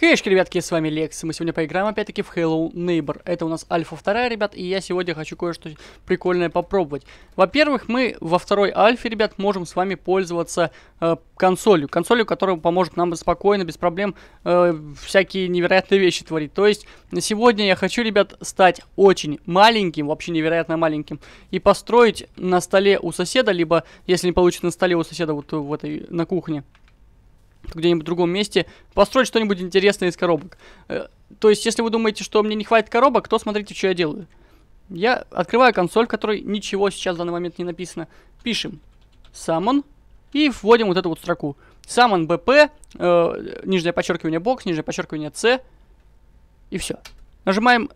Хейшки, ребятки, с вами Лекс, мы сегодня поиграем опять-таки в Hello Neighbor. Это у нас альфа вторая, ребят, и я сегодня хочу кое-что прикольное попробовать. Во-первых, мы во второй альфе, ребят, можем с вами пользоваться э, консолью. Консолью, которая поможет нам спокойно, без проблем, э, всякие невероятные вещи творить. То есть, сегодня я хочу, ребят, стать очень маленьким, вообще невероятно маленьким, и построить на столе у соседа, либо, если не получится на столе у соседа, вот в этой, на кухне, где-нибудь в другом месте, построить что-нибудь интересное из коробок. Э, то есть, если вы думаете, что мне не хватит коробок, то смотрите, что я делаю. Я открываю консоль, в которой ничего сейчас в данный момент не написано. Пишем summon и вводим вот эту вот строку. Summon bp, э, нижнее подчеркивание box, нижнее подчеркивание c и все. Нажимаем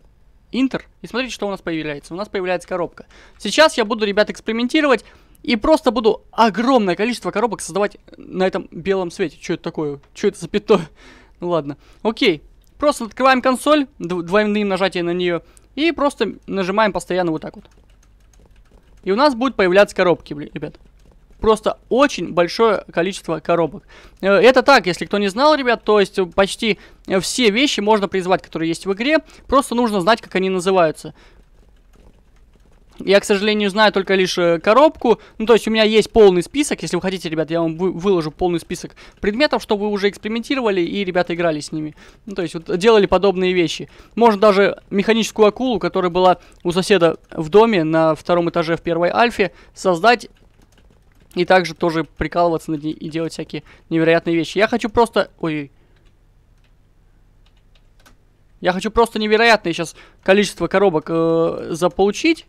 Enter, и смотрите, что у нас появляется. У нас появляется коробка. Сейчас я буду, ребят, экспериментировать. И просто буду огромное количество коробок создавать на этом белом свете. Что это такое? Что это за пятно? ну ладно. Окей. Просто открываем консоль двойным нажатием на нее. И просто нажимаем постоянно вот так вот. И у нас будут появляться коробки, ребят. Просто очень большое количество коробок. Э, это так, если кто не знал, ребят, то есть э, почти э, все вещи можно призвать, которые есть в игре. Просто нужно знать, как они называются. Я, к сожалению, знаю только лишь э, коробку. Ну, то есть у меня есть полный список. Если вы хотите, ребят, я вам выложу полный список предметов, чтобы вы уже экспериментировали и, ребята, играли с ними. Ну, то есть вот делали подобные вещи. Можно даже механическую акулу, которая была у соседа в доме на втором этаже в первой альфе, создать и также тоже прикалываться над ней и делать всякие невероятные вещи. Я хочу просто... ой Я хочу просто невероятное сейчас количество коробок э, заполучить.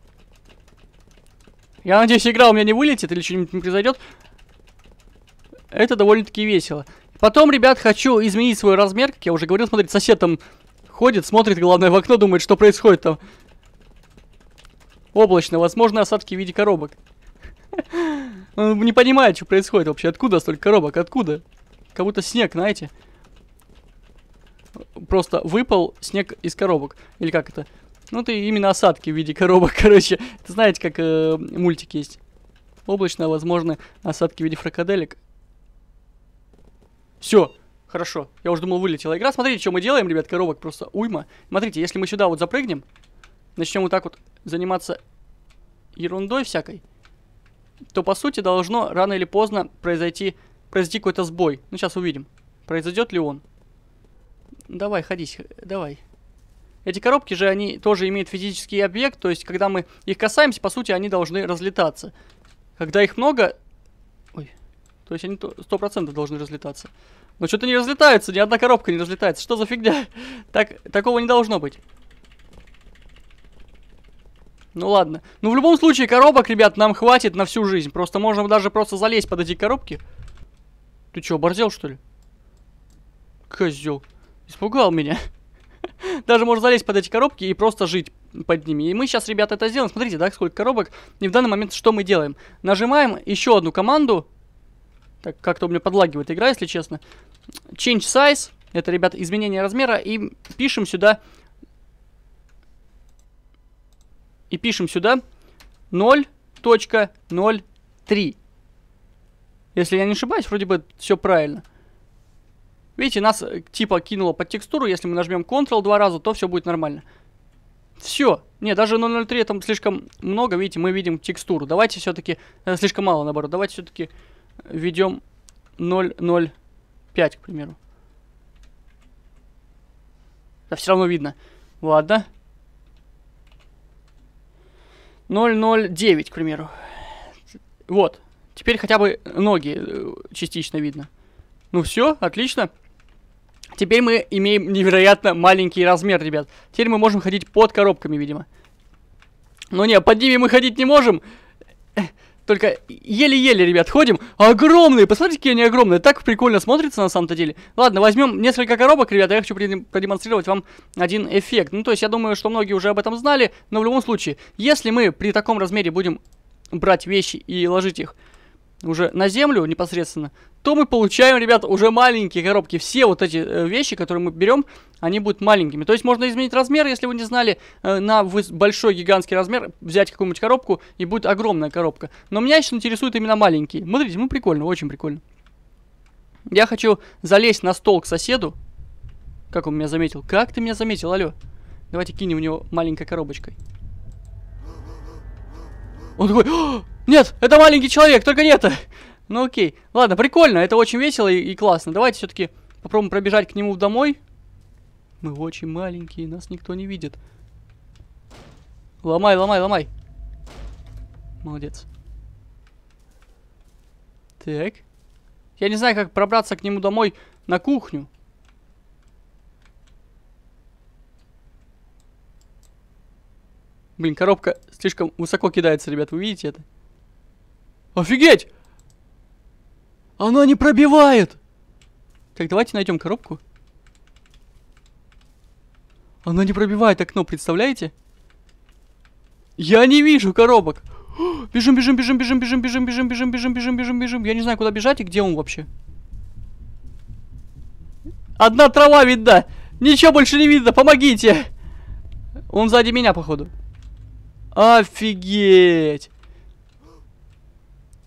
Я надеюсь, игра у меня не вылетит или что-нибудь не произойдет. Это довольно-таки весело. Потом, ребят, хочу изменить свой размер. Как я уже говорил, смотрите, сосед там ходит, смотрит, главное, в окно, думает, что происходит там. Облачно, возможно, осадки в виде коробок. Он не понимает, что происходит вообще. Откуда столько коробок? Откуда? Как будто снег, знаете. Просто выпал снег из коробок. Или как это? Ну, ты именно осадки в виде коробок, короче. Это знаете, как э, мультик есть. Облачно, возможно, осадки в виде фракаделек. Все, хорошо. Я уже думал, вылетела игра. Смотрите, что мы делаем, ребят, коробок просто уйма. Смотрите, если мы сюда вот запрыгнем, начнем вот так вот заниматься ерундой всякой, то, по сути, должно рано или поздно произойти, произойти какой-то сбой. Ну, сейчас увидим, произойдет ли он. Давай, ходись, давай. Эти коробки же, они тоже имеют физический объект, то есть, когда мы их касаемся, по сути, они должны разлетаться. Когда их много... Ой. То есть, они 100% должны разлетаться. Но что-то не разлетается, ни одна коробка не разлетается. Что за фигня? Так, такого не должно быть. Ну ладно. Ну в любом случае, коробок, ребят, нам хватит на всю жизнь. Просто можно даже просто залезть под эти коробки. Ты чё, оборзел, что ли? Козел. Испугал меня. Даже можно залезть под эти коробки и просто жить под ними. И мы сейчас, ребята, это сделаем. Смотрите, да, сколько коробок. И в данный момент что мы делаем? Нажимаем еще одну команду. Так, как-то у меня подлагивает игра, если честно. Change size. Это, ребята, изменение размера. И пишем сюда... И пишем сюда 0.03. Если я не ошибаюсь, вроде бы все правильно. 0.03. Видите, нас э, типа кинуло под текстуру. Если мы нажмем Ctrl два раза, то все будет нормально. Все. Не, даже 0.03 там слишком много. Видите, мы видим текстуру. Давайте все-таки... Э, слишком мало, наоборот. Давайте все-таки э, введем 0.05, к примеру. Да все равно видно. Ладно. 0.09, к примеру. Вот. Теперь хотя бы ноги э, частично видно. Ну все, отлично. Теперь мы имеем невероятно маленький размер, ребят. Теперь мы можем ходить под коробками, видимо. Но ну не, под ними мы ходить не можем. Только еле-еле, ребят, ходим. Огромные, посмотрите, какие они огромные. Так прикольно смотрится на самом-то деле. Ладно, возьмем несколько коробок, ребят. Я хочу продемонстрировать вам один эффект. Ну, то есть, я думаю, что многие уже об этом знали. Но в любом случае, если мы при таком размере будем брать вещи и ложить их уже на землю непосредственно, то мы получаем, ребята, уже маленькие коробки. Все вот эти э, вещи, которые мы берем, они будут маленькими. То есть можно изменить размер, если вы не знали, э, на большой гигантский размер взять какую-нибудь коробку, и будет огромная коробка. Но меня сейчас интересуют именно маленькие. Смотрите, ну прикольно, очень прикольно. Я хочу залезть на стол к соседу. Как он меня заметил? Как ты меня заметил, Алё? Давайте кинем у него маленькой коробочкой. Он такой... «А!» Нет, это маленький человек, только не это. Ну окей. Ладно, прикольно, это очень весело и, и классно. Давайте все-таки попробуем пробежать к нему домой. Мы очень маленькие, нас никто не видит. Ломай, ломай, ломай. Молодец. Так. Я не знаю, как пробраться к нему домой на кухню. Блин, коробка слишком высоко кидается, ребят, вы видите это? Офигеть! Она не пробивает! Так, давайте найдем коробку. Она не пробивает окно, представляете? Я не вижу коробок. Бежим, бежим, бежим, бежим, бежим, бежим, бежим, бежим, бежим, бежим, бежим, бежим. Я не знаю, куда бежать и где он вообще. Одна трава видна. Ничего больше не видно, помогите. Он сзади меня, походу. Офигеть.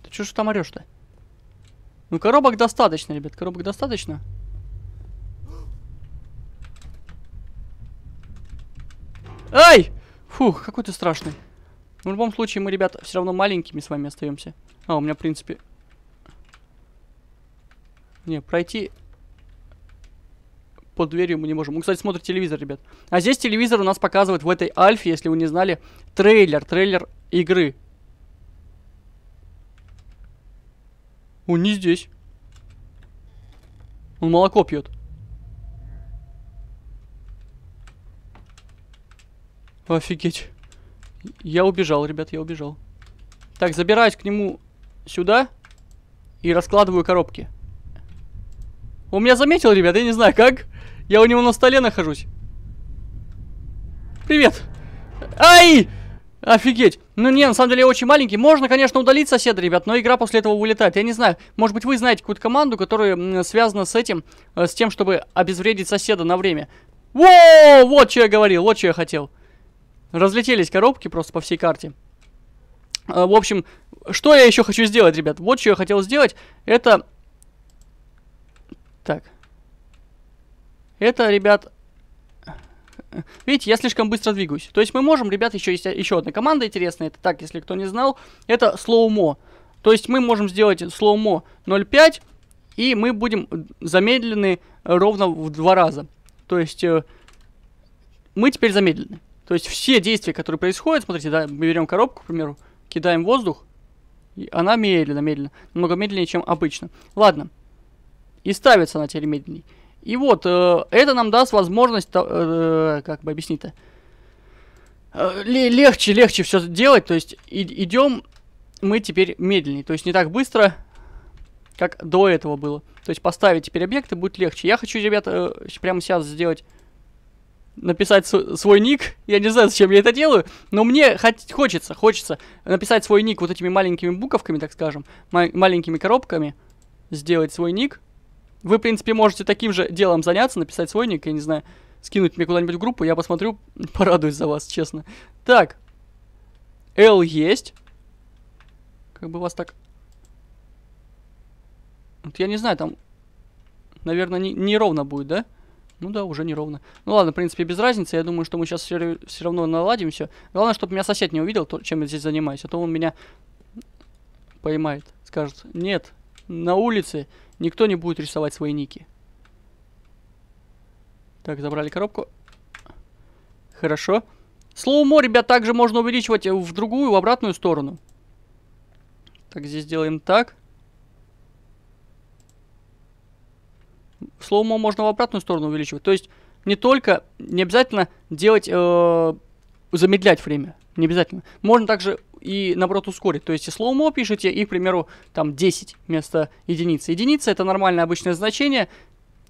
Ты что ж там орешь-то? Ну, коробок достаточно, ребят. Коробок достаточно. Ай! Фух, какой ты страшный. Ну, в любом случае, мы, ребята, все равно маленькими с вами остаемся. А, у меня, в принципе... Не, пройти под дверью мы не можем. Мы, кстати, смотрим телевизор, ребят. А здесь телевизор у нас показывает в этой альфе, если вы не знали, трейлер, трейлер игры. Он не здесь. Он молоко пьет. Офигеть. Я убежал, ребят, я убежал. Так, забираюсь к нему сюда и раскладываю коробки. Он меня заметил, ребят, я не знаю как. Я у него на столе нахожусь. Привет. Ай! Офигеть. Ну не, на самом деле я очень маленький. Можно, конечно, удалить соседа, ребят, но игра после этого вылетает. Я не знаю, может быть вы знаете какую-то команду, которая связана с этим, э, с тем, чтобы обезвредить соседа на время. Воу, вот что я говорил, вот что я хотел. Разлетелись коробки просто по всей карте. Э, в общем, что я еще хочу сделать, ребят? Вот что я хотел сделать. Это... Так. Это, ребят, Видите, я слишком быстро двигаюсь. То есть мы можем, ребят, еще есть еще одна команда интересная, это так, если кто не знал, это слоумо. То есть мы можем сделать слоумо 0.5, и мы будем замедлены ровно в два раза. То есть э, мы теперь замедлены. То есть все действия, которые происходят, смотрите, да, мы берем коробку, к примеру, кидаем воздух, и она медленно, медленно, намного медленнее, чем обычно. Ладно, и ставится она теперь медленнее. И вот, э, это нам даст возможность, э, как бы объяснить-то, э, легче, легче все делать, то есть идем мы теперь медленнее, то есть не так быстро, как до этого было. То есть поставить теперь объекты будет легче. Я хочу, ребята, э, прямо сейчас сделать, написать свой ник, я не знаю, зачем я это делаю, но мне хочется, хочется написать свой ник вот этими маленькими буковками, так скажем, маленькими коробками, сделать свой ник, вы, в принципе, можете таким же делом заняться, написать свой ник, я не знаю, скинуть мне куда-нибудь в группу, я посмотрю, порадуюсь за вас, честно. Так, L есть. Как бы вас так... Вот я не знаю, там, наверное, не, не ровно будет, да? Ну да, уже неровно. Ну ладно, в принципе, без разницы. Я думаю, что мы сейчас все, все равно наладим все. Главное, чтобы меня сосед не увидел, то, чем я здесь занимаюсь. А то он меня поймает. Скажет, нет, на улице Никто не будет рисовать свои ники. Так, забрали коробку. Хорошо. Слоумо, ребят, также можно увеличивать в другую, в обратную сторону. Так, здесь делаем так. Слоумо можно в обратную сторону увеличивать. То есть не только, не обязательно делать, э, замедлять время. Не обязательно. Можно также и, наоборот, ускорить. То есть, если слоумо пишете, и, к примеру, там 10 вместо единицы. Единица — это нормальное обычное значение,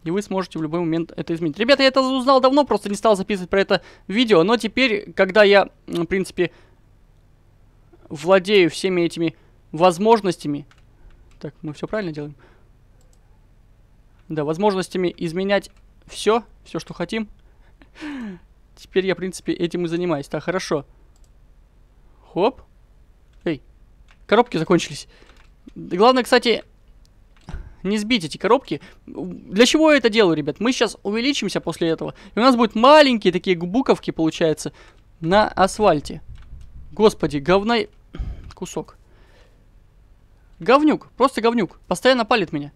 и вы сможете в любой момент это изменить. Ребята, я это узнал давно, просто не стал записывать про это видео, но теперь, когда я, в принципе, владею всеми этими возможностями... Так, мы все правильно делаем? Да, возможностями изменять все, все, что хотим. Теперь я, в принципе, этим и занимаюсь. Так, хорошо. Хоп. Коробки закончились. Главное, кстати, не сбить эти коробки. Для чего я это делаю, ребят? Мы сейчас увеличимся после этого. И у нас будут маленькие такие буковки, получается, на асфальте. Господи, говна... Кусок. Говнюк, просто говнюк. Постоянно палит меня.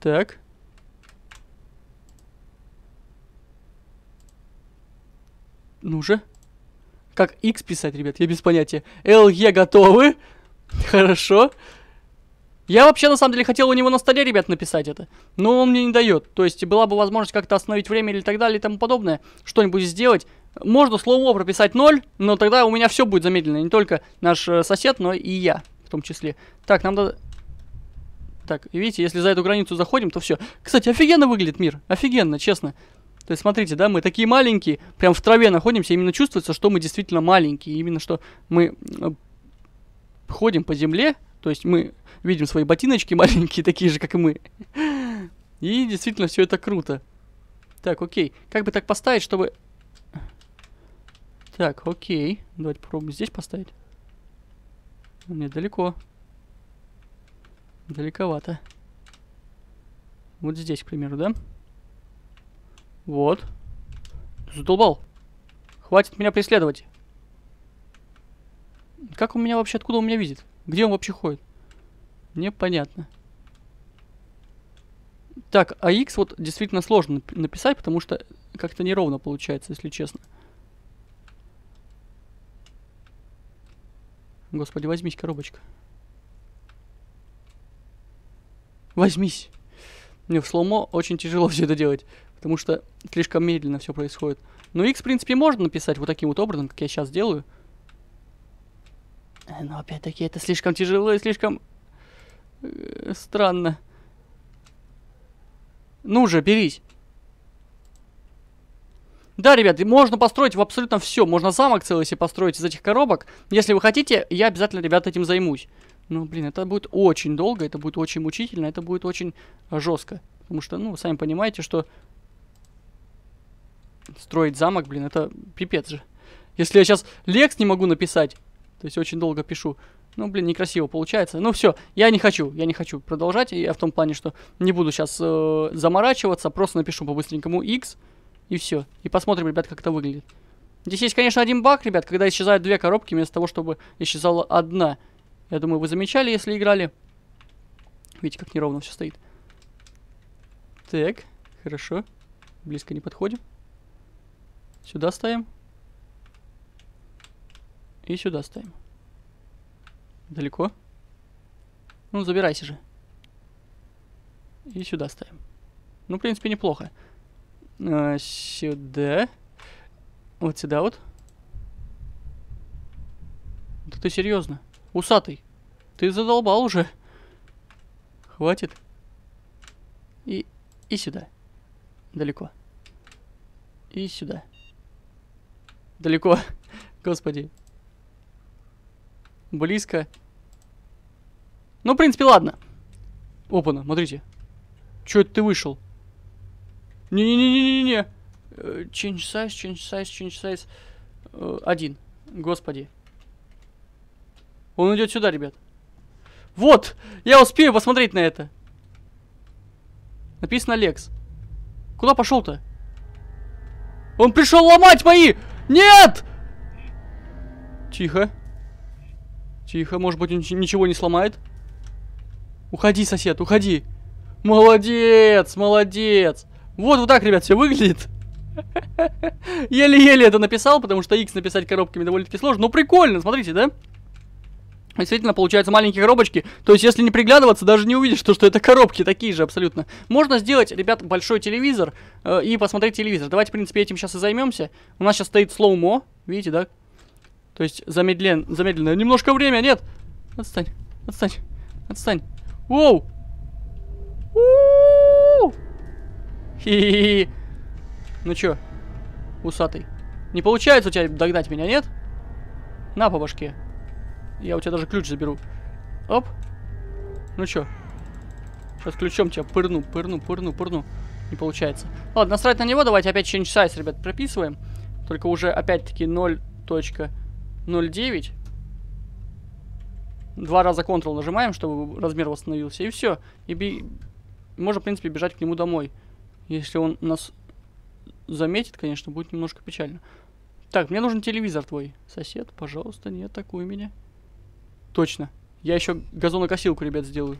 Так. Ну же. Как x писать, ребят? Я без понятия. Л.Е. готовы? Хорошо. Я вообще, на самом деле, хотел у него на столе, ребят, написать это. Но он мне не дает. То есть, была бы возможность как-то остановить время или так далее и тому подобное. Что-нибудь сделать. Можно слово прописать 0, но тогда у меня все будет замедленно, Не только наш э, сосед, но и я в том числе. Так, нам надо... Так, видите, если за эту границу заходим, то все. Кстати, офигенно выглядит мир. Офигенно, честно. То есть, смотрите, да, мы такие маленькие, прям в траве находимся, именно чувствуется, что мы действительно маленькие, именно что мы э, ходим по земле, то есть мы видим свои ботиночки маленькие, такие же, как и мы. И действительно все это круто. Так, окей. Как бы так поставить, чтобы... Так, окей. Давайте попробуем здесь поставить. Ну, нет, далеко. Далековато. Вот здесь, к примеру, да? Вот. Задолбал. Хватит меня преследовать. Как он меня вообще, откуда он меня видит? Где он вообще ходит? Непонятно. Так, а x вот действительно сложно написать, потому что как-то неровно получается, если честно. Господи, возьмись, коробочка. Возьмись. Мне в сломо очень тяжело все это делать потому что слишком медленно все происходит. Но ну, x, в принципе, можно написать вот таким вот образом, как я сейчас делаю. Э, но опять-таки это слишком тяжело и слишком э, странно. Ну же, берись. Да, ребят, можно построить в абсолютно все. Можно замок целый себе построить из этих коробок. Если вы хотите, я обязательно, ребят, этим займусь. Ну, блин, это будет очень долго, это будет очень мучительно, это будет очень жестко. Потому что, ну, сами понимаете, что строить замок, блин, это пипец же. Если я сейчас лекс не могу написать, то есть очень долго пишу, ну, блин, некрасиво получается. Ну, все, я не хочу, я не хочу продолжать. Я в том плане, что не буду сейчас э, заморачиваться, просто напишу по-быстренькому X, и все. И посмотрим, ребят, как это выглядит. Здесь есть, конечно, один баг, ребят, когда исчезают две коробки, вместо того, чтобы исчезала одна. Я думаю, вы замечали, если играли. Видите, как неровно все стоит. Так, хорошо. Близко не подходим. Сюда ставим. И сюда ставим. Далеко? Ну, забирайся же. И сюда ставим. Ну, в принципе, неплохо. А, сюда. Вот сюда вот. Да ты серьезно? Усатый, ты задолбал уже. Хватит. И, и сюда. Далеко. И сюда. Далеко. Господи. Близко. Ну, в принципе, ладно. Опа-на, смотрите. Чё это ты вышел? Не-не-не-не-не. Э, change size, change size, change size. Uh, один. Господи. Он идет сюда, ребят. Вот! Я успею посмотреть на это. Написано Лекс. Куда пошел-то? Он пришел ломать мои! Нет! Тихо. Тихо, может быть, он ничего не сломает? Уходи, сосед, уходи. Молодец, молодец. Вот, вот так, ребят, все выглядит. Еле-еле это написал, потому что X написать коробками довольно-таки сложно. Но прикольно, смотрите, да? Действительно, получаются маленькие коробочки. То есть, если не приглядываться, даже не увидишь, то, что это коробки такие же абсолютно. Можно сделать, ребят, большой телевизор э, и посмотреть телевизор. Давайте, в принципе, этим сейчас и займемся. У нас сейчас стоит слоумо, видите, да? То есть, замедлен, замедленное. Немножко время, нет? Отстань, отстань, отстань. Воу! Хи-хи-хи. Ну чё, усатый? Не получается у тебя догнать меня, нет? На по башке. Я у тебя даже ключ заберу. Оп. Ну чё? Сейчас ключом тебя пырну, пырну, пырну, пырну. Не получается. Ладно, насрать на него. Давайте опять change size, ребят, прописываем. Только уже опять-таки 0.09. Два раза Ctrl нажимаем, чтобы размер восстановился. И все. И би... можно, в принципе, бежать к нему домой. Если он нас заметит, конечно, будет немножко печально. Так, мне нужен телевизор твой. Сосед, пожалуйста, не атакуй меня. Точно. Я еще газонокосилку, ребят, сделаю.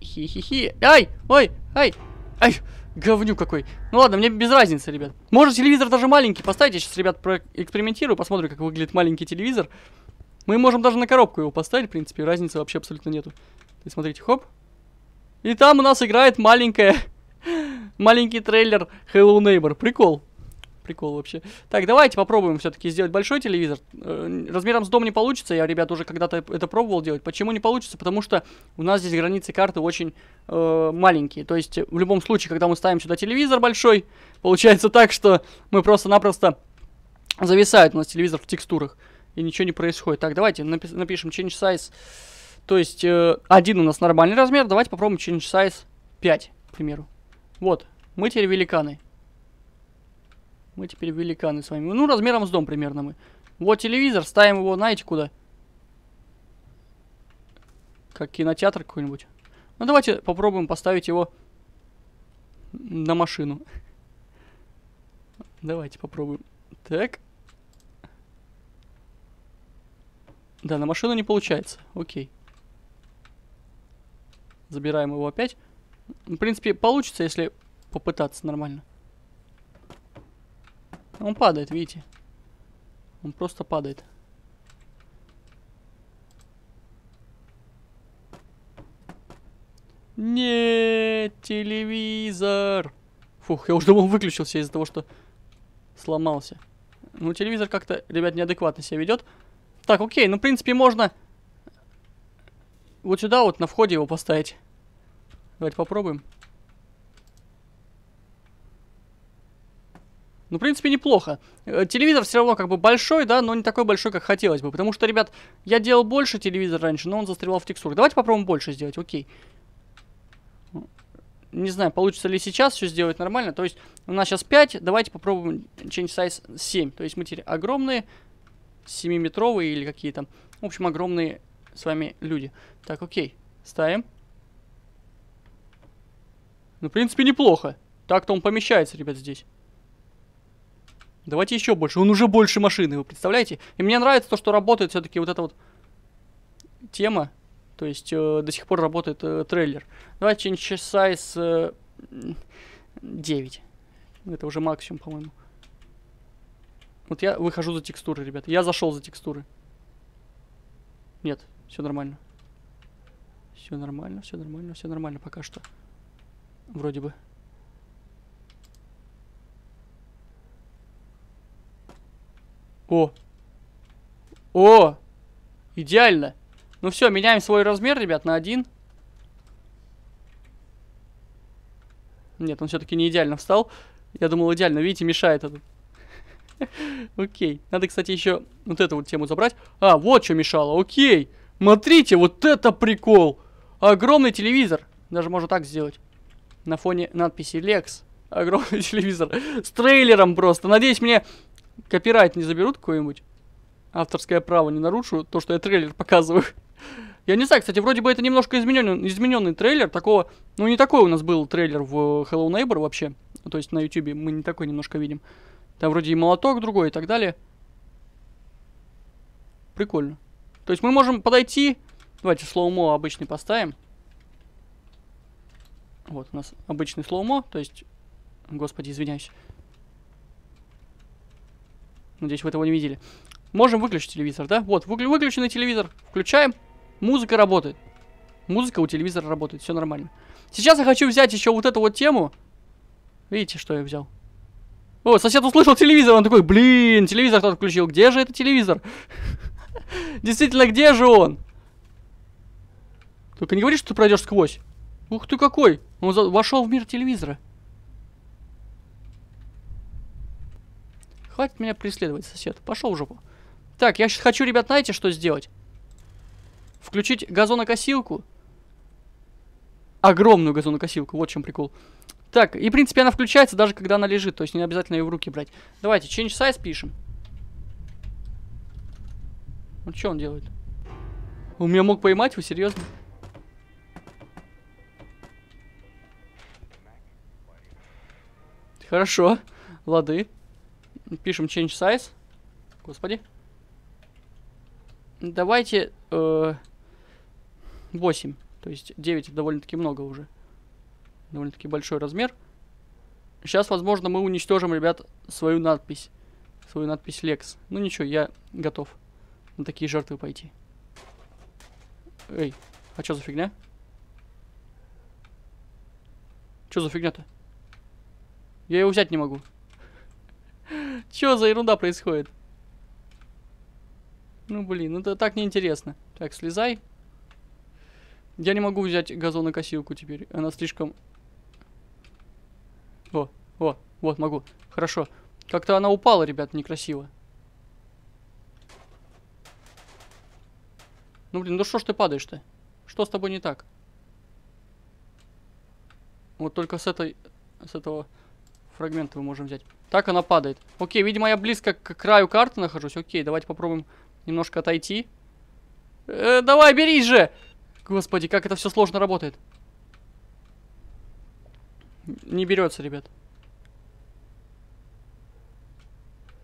Хи-хи-хи. Ай! Ой! Ай! Ай! Говню какой. Ну ладно, мне без разницы, ребят. Может, телевизор даже маленький поставить. Я сейчас, ребят, проэкспериментирую, посмотрю, как выглядит маленький телевизор. Мы можем даже на коробку его поставить, в принципе, разницы вообще абсолютно нету. И смотрите, хоп. И там у нас играет маленькая... Маленький трейлер Hello Neighbor. Прикол прикол вообще. Так, давайте попробуем все-таки сделать большой телевизор. Э, размером с дом не получится, я, ребята, уже когда-то это пробовал делать. Почему не получится? Потому что у нас здесь границы карты очень э, маленькие. То есть, э, в любом случае, когда мы ставим сюда телевизор большой, получается так, что мы просто-напросто зависает у нас телевизор в текстурах. И ничего не происходит. Так, давайте напи напишем change size. То есть, э, один у нас нормальный размер. Давайте попробуем change size 5, к примеру. Вот, мы теперь великаны. Мы теперь великаны с вами. Ну, размером с дом примерно мы. Вот телевизор, ставим его, знаете, куда? Как кинотеатр какой-нибудь. Ну, давайте попробуем поставить его на машину. Давайте попробуем. Так. Да, на машину не получается. Окей. Забираем его опять. В принципе, получится, если попытаться нормально. Он падает, видите? Он просто падает. Нет, телевизор. Фух, я уже думал выключился из-за того, что сломался. Ну, телевизор как-то, ребят, неадекватно себя ведет. Так, окей, ну, в принципе, можно вот сюда вот на входе его поставить. Давайте попробуем. Ну, в принципе, неплохо. Э, телевизор все равно как бы большой, да, но не такой большой, как хотелось бы. Потому что, ребят, я делал больше телевизор раньше, но он застревал в текстурах. Давайте попробуем больше сделать, окей. Не знаю, получится ли сейчас все сделать нормально. То есть у нас сейчас 5, давайте попробуем change size 7. То есть мы теперь огромные, 7-метровые или какие то В общем, огромные с вами люди. Так, окей, ставим. Ну, в принципе, неплохо. Так-то он помещается, ребят, здесь. Давайте еще больше. Он уже больше машины, вы представляете? И мне нравится то, что работает все-таки вот эта вот тема. То есть э, до сих пор работает э, трейлер. Давайте change size э, 9. Это уже максимум, по-моему. Вот я выхожу за текстуры, ребята. Я зашел за текстуры. Нет, все нормально. Все нормально, все нормально, все нормально пока что. Вроде бы. О! О! Идеально! Ну все, меняем свой размер, ребят, на один. Нет, он все-таки не идеально встал. Я думал, идеально, видите, мешает этот. Окей. Надо, кстати, еще вот эту вот тему забрать. А, вот что мешало. Окей. Смотрите, вот это прикол. Огромный телевизор. Даже можно так сделать. На фоне надписи Lex. Огромный телевизор. С трейлером просто. Надеюсь, мне Копирайт не заберут какой-нибудь? Авторское право не нарушу, то, что я трейлер показываю. Я не знаю, кстати, вроде бы это немножко измененный, измененный трейлер. Такого, ну не такой у нас был трейлер в э, Hello Neighbor вообще. То есть на YouTube мы не такой немножко видим. Там вроде и молоток другой и так далее. Прикольно. То есть мы можем подойти... Давайте слоумо обычный поставим. Вот у нас обычный слоумо, то есть... Господи, извиняюсь. Надеюсь, вы этого не видели. Можем выключить телевизор, да? Вот, выгля выключенный телевизор. Включаем. Музыка работает. Музыка у телевизора работает, все нормально. Сейчас я хочу взять еще вот эту вот тему. Видите, что я взял? О, сосед услышал телевизор, он такой, блин, телевизор кто-то включил. Где же этот телевизор? Действительно, где же он? Только не говори, что ты пройдешь сквозь. Ух ты какой! Он вошел в мир телевизора. Хватит меня преследовать, сосед. Пошел в жопу. Так, я сейчас хочу, ребят, знаете, что сделать? Включить газонокосилку. Огромную газонокосилку, вот в чем прикол. Так, и, в принципе, она включается даже когда она лежит, то есть не обязательно ее в руки брать. Давайте, change size пишем. Ну что он делает? Он меня мог поймать, вы серьезно? Хорошо, лады. Пишем change size. Господи. Давайте э, 8. То есть 9 довольно-таки много уже. Довольно-таки большой размер. Сейчас, возможно, мы уничтожим, ребят, свою надпись. Свою надпись Lex. Ну ничего, я готов на такие жертвы пойти. Эй, а что за фигня? Что за фигня-то? Я его взять не могу. Чё за ерунда происходит? Ну, блин, ну, это так неинтересно. Так, слезай. Я не могу взять газонокосилку теперь. Она слишком... О, о, вот, могу. Хорошо. Как-то она упала, ребят, некрасиво. Ну, блин, ну что ж ты падаешь-то? Что с тобой не так? Вот только с этой... С этого фрагмента мы можем взять. Так она падает. Окей, видимо, я близко к краю карты нахожусь. Окей, давайте попробуем немножко отойти. Э, давай, берись же! Господи, как это все сложно работает. Не берется, ребят.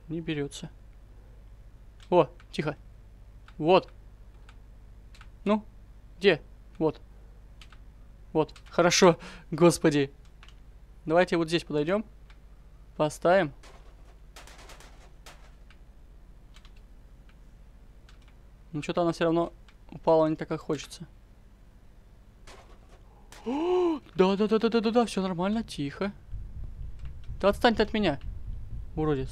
Не берется. О, тихо. Вот. Ну, где? Вот. Вот, хорошо. Господи. Давайте вот здесь подойдем. Поставим. Ну что-то она все равно упала не так, как хочется. Да-да-да-да-да-да, все нормально, тихо. Ты отстань ты от меня, уродец.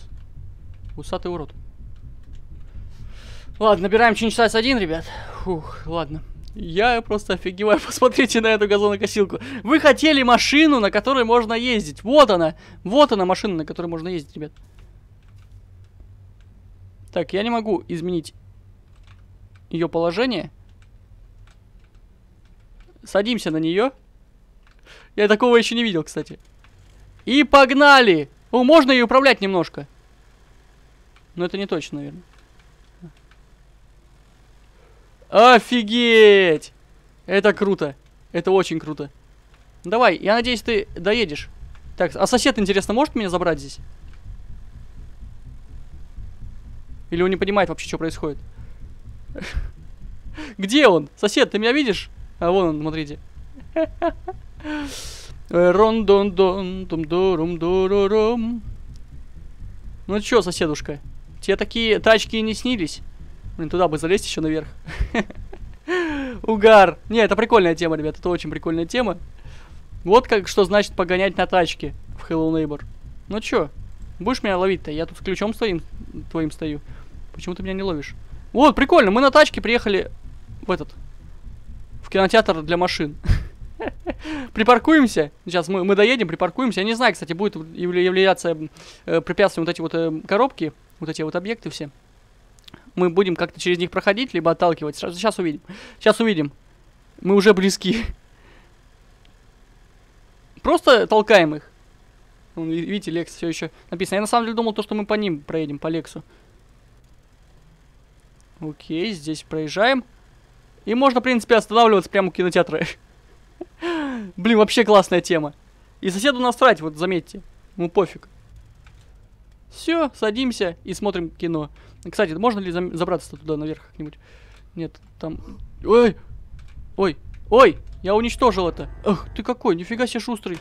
Усатый урод. Ладно, набираем чин один, ребят. Фух, ладно. Я просто офигеваю. Посмотрите на эту газонокосилку. Вы хотели машину, на которой можно ездить. Вот она. Вот она машина, на которой можно ездить, ребят. Так, я не могу изменить ее положение. Садимся на нее. Я такого еще не видел, кстати. И погнали! О, можно ее управлять немножко. Но это не точно, наверное. Офигеть! Это круто. Это очень круто. Давай, я надеюсь, ты доедешь. Так, а сосед, интересно, может меня забрать здесь? Или он не понимает вообще, что происходит? Где он? Сосед, ты меня видишь? А вон он, смотрите. рон дон Ну чё, соседушка, тебе такие тачки и не снились? Блин, туда бы залезть еще наверх. Угар. Не, это прикольная тема, ребят. Это очень прикольная тема. Вот как что значит погонять на тачке в Hello Neighbor. Ну чё, будешь меня ловить-то? Я тут с ключом своим, твоим стою. Почему ты меня не ловишь? Вот, прикольно, мы на тачке приехали в этот, в кинотеатр для машин. Припаркуемся. Сейчас мы, мы доедем, припаркуемся. Я не знаю, кстати, будет являться э, препятствием вот эти вот э, коробки, вот эти вот объекты все мы будем как-то через них проходить, либо отталкивать. Сейчас увидим. Сейчас увидим. Мы уже близки. Просто толкаем их. Вон, видите, Лекс все еще написано. Я на самом деле думал, то, что мы по ним проедем, по Лексу. Окей, здесь проезжаем. И можно, в принципе, останавливаться прямо у кинотеатра. Блин, вообще классная тема. И соседу насрать, вот заметьте. Ну пофиг. Все, садимся и смотрим кино. Кстати, можно ли забраться туда наверх как-нибудь? Нет, там... Ой! Ой! Ой! Я уничтожил это! Ах, ты какой! Нифига себе шустрый!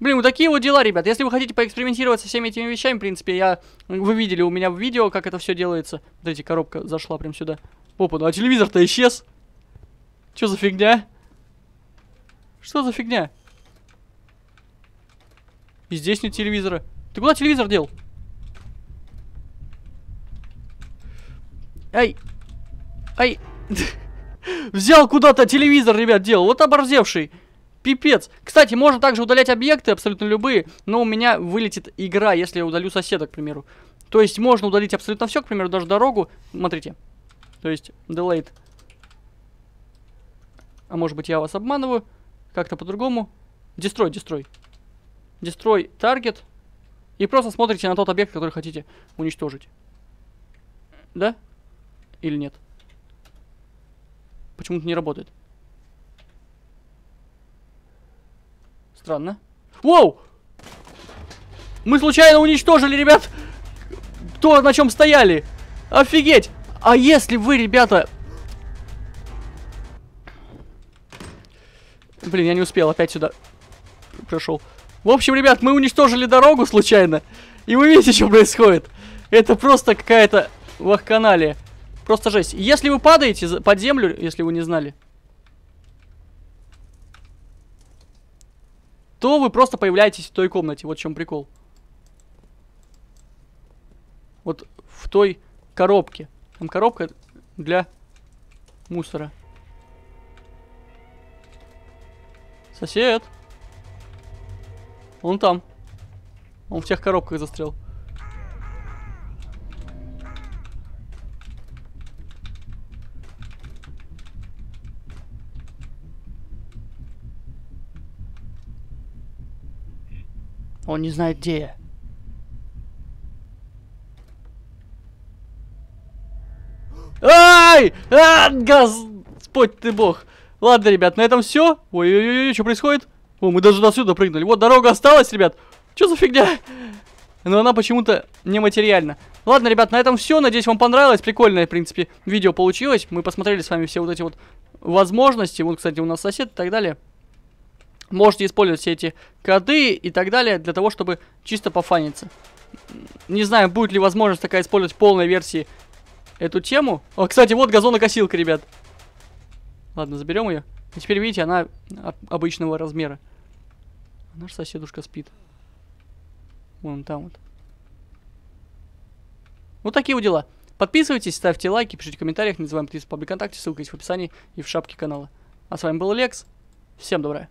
Блин, вот такие вот дела, ребят. Если вы хотите поэкспериментировать со всеми этими вещами, в принципе, я... Вы видели у меня в видео, как это все делается. Смотрите, коробка зашла прям сюда. Опа, ну а телевизор-то исчез. Что за фигня? Что за фигня? И здесь нет телевизора. Ты куда телевизор дел? Эй! Эй! Взял куда-то телевизор, ребят, делал. Вот оборзевший. Пипец. Кстати, можно также удалять объекты, абсолютно любые, но у меня вылетит игра, если я удалю соседа, к примеру. То есть можно удалить абсолютно все, к примеру, даже дорогу. Смотрите. То есть, delayed. А может быть я вас обманываю? Как-то по-другому. Дестрой, дестрой. Дестрой, таргет. И просто смотрите на тот объект, который хотите уничтожить. Да? Или нет? Почему-то не работает. Странно. Воу! Мы случайно уничтожили, ребят, то, на чем стояли. Офигеть! А если вы, ребята... Блин, я не успел, опять сюда пришел. В общем, ребят, мы уничтожили дорогу случайно. И вы видите, что происходит. Это просто какая-то вахканалия. Просто жесть. Если вы падаете под землю, если вы не знали, то вы просто появляетесь в той комнате. Вот в чем прикол. Вот в той коробке. Там коробка для мусора. Сосед. Он там. Он в тех коробках застрял. Он не знает, где я. Ай! А, Господь ты бог! Ладно, ребят, на этом все. Ой-ой-ой, что происходит? О, мы даже до сюда прыгнули. Вот дорога осталась, ребят. Что за фигня? Но она почему-то нематериальна. Ладно, ребят, на этом все. Надеюсь, вам понравилось. Прикольное, в принципе, видео получилось. Мы посмотрели с вами все вот эти вот возможности. Вот, кстати, у нас сосед и так далее. Можете использовать все эти коды и так далее для того, чтобы чисто пофаниться. Не знаю, будет ли возможность такая использовать в полной версии эту тему. О, кстати, вот газонокосилка, ребят. Ладно, заберем ее. теперь, видите, она обычного размера. Наша соседушка спит. Вон там вот. Вот такие вот дела. Подписывайтесь, ставьте лайки, пишите в комментариях, не забываем подписываться в ВКонтакте, ссылка есть в описании и в шапке канала. А с вами был Лекс. Всем доброе.